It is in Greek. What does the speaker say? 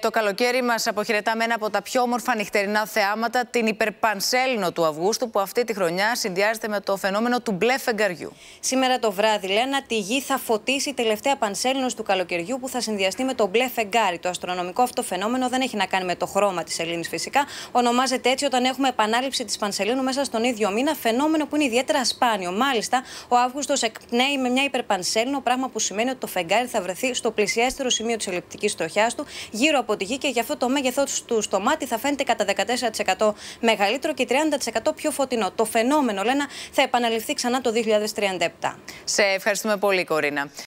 Το καλοκαίρι μας αποχαιρετά με ένα από τα πιο όμορφα νυχτερινά θεάματα, την υπερπανσέλινο του Αυγούστου, που αυτή τη χρονιά συνδυάζεται με το φαινόμενο του μπλε φεγγαριού. Σήμερα το βράδυ, Λένα, τη γη θα φωτίσει η τελευταία πανσέλινος του καλοκαιριού που θα συνδυαστεί με το μπλε φεγγάρι. Το αστρονομικό αυτό φαινόμενο δεν έχει να κάνει με το χρώμα της Ελλήνης φυσικά. Ονομάζεται έτσι όταν έχουμε επανάληψη της πανσελίνου μέσα στον ίδιο μήνα, φαινόμενο που είναι ιδιαίτερα σπάνιο. Μάλιστα, ο Αύγουστος εκπνέει με μια υπερπανσέλινο, πράγμα που σημαίνει ότι το φεγγάρι θα βρεθεί στο πλησιέστερο σημείο της ελληπτική τροχιά του, γύρω από και για αυτό το μέγεθός του στο μάτι θα φαίνεται κατά 14% μεγαλύτερο και 30% πιο φωτεινό. Το φαινόμενο, Λένα, θα επαναληφθεί ξανά το 2037. Σε ευχαριστούμε πολύ, Κορίνα.